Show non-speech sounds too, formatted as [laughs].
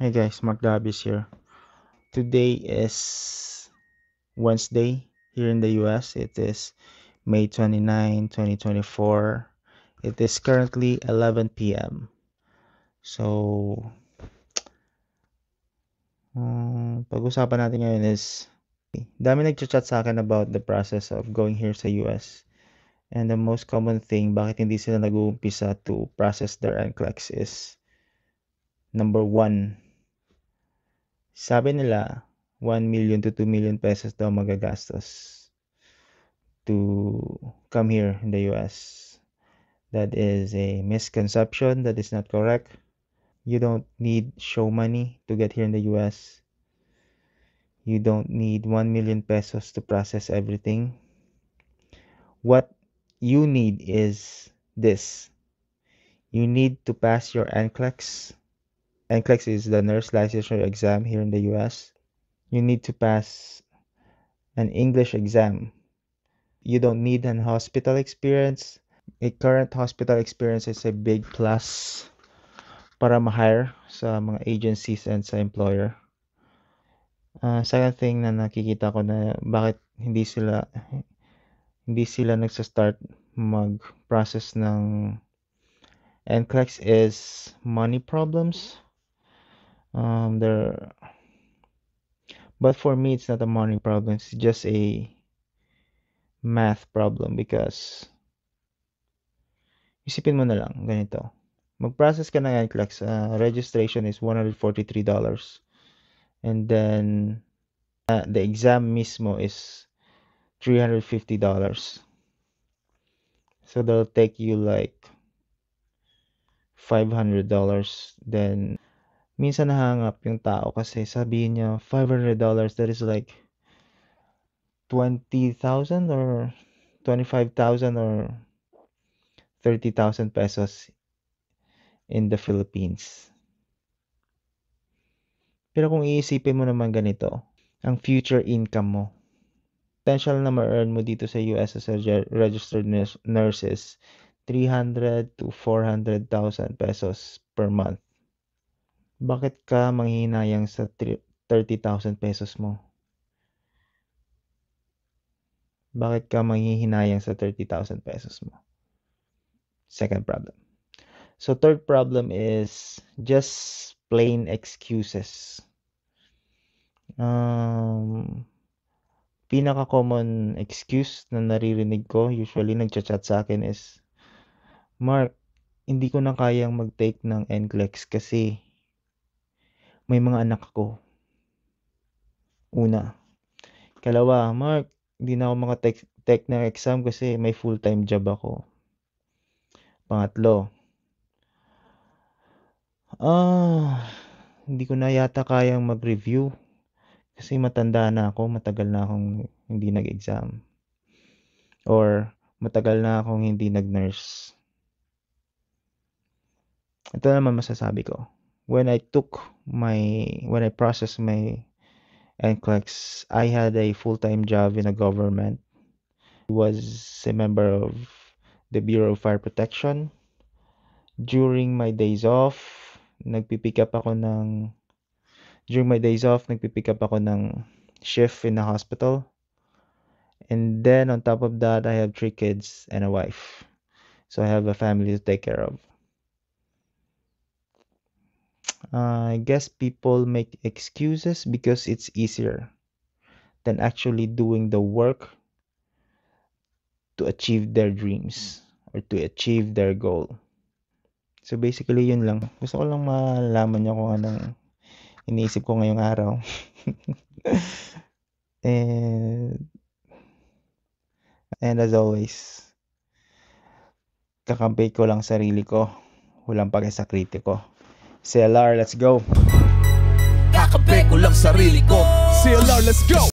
Hey guys, Mark Davis here. Today is Wednesday here in the US. It is May 29, 2024. It is currently 11 p.m. So, um, pag-usapan natin ngayon is dami nag chat sa akin about the process of going here sa US. And the most common thing bakit hindi sila nag-uumpisa to process their NCLEX is number one, sabi nila 1 million to 2 million pesos daw magagastos to come here in the US. That is a misconception that is not correct. You don't need show money to get here in the US. You don't need 1 million pesos to process everything. What you need is this you need to pass your NCLEX NCLEX is the nurse licensure exam here in the US. You need to pass an English exam. You don't need an hospital experience. A current hospital experience is a big plus para ma-hire sa mga agencies and sa employer. Uh, second thing na nakikita ko na bakit hindi sila hindi sila nagsa-start mag-process ng NCLEX is money problems um there but for me it's not a money problem it's just a math problem because isipin mo na lang ganito mag-process ka ng Lex uh, registration is $143 and then uh, the exam mismo is $350 so they'll take you like $500 then minsan nahangap yung tao kasi sabihin niya $500 that is like 20,000 or 25,000 or 30,000 pesos in the Philippines. Pero kung iisipin mo naman ganito, ang future income mo, potential na ma-earn mo dito sa US as a registered nurse, nurses, 300 to 400,000 pesos per month. Bakit ka manghihinayang sa 30,000 pesos mo? Bakit ka manghihinayang sa 30,000 pesos mo? Second problem. So third problem is just plain excuses. Um, pinaka-common excuse na naririnig ko, usually nagchat-chat sa akin is, Mark, hindi ko na kayang mag-take ng NCLEX kasi may mga anak ako. Una. Kalawa, Mark, hindi na ako maka-tech tech ng exam kasi may full-time job ako. Pangatlo. Ah, hindi ko na yata kayang mag-review kasi matanda na ako, matagal na akong hindi nag-exam. Or matagal na akong hindi nag-nurse. Ito naman masasabi ko when I took my when I processed my NCLEX, I had a full-time job in a government. I was a member of the Bureau of Fire Protection. During my days off, nagpipick up ako ng during my days off, nagpipick up ako ng shift in the hospital. And then on top of that, I have three kids and a wife. So I have a family to take care of. I guess people make excuses because it's easier than actually doing the work to achieve their dreams or to achieve their goal. So basically yun lang. Gusto ko lang malaman niyo kung anong iniisip ko ngayong araw. [laughs] and and as always, kakampi ko lang sarili ko. Walang pag sa kritiko. CLR, let's go! Kakabeko lang sarili ko CLR, let's go!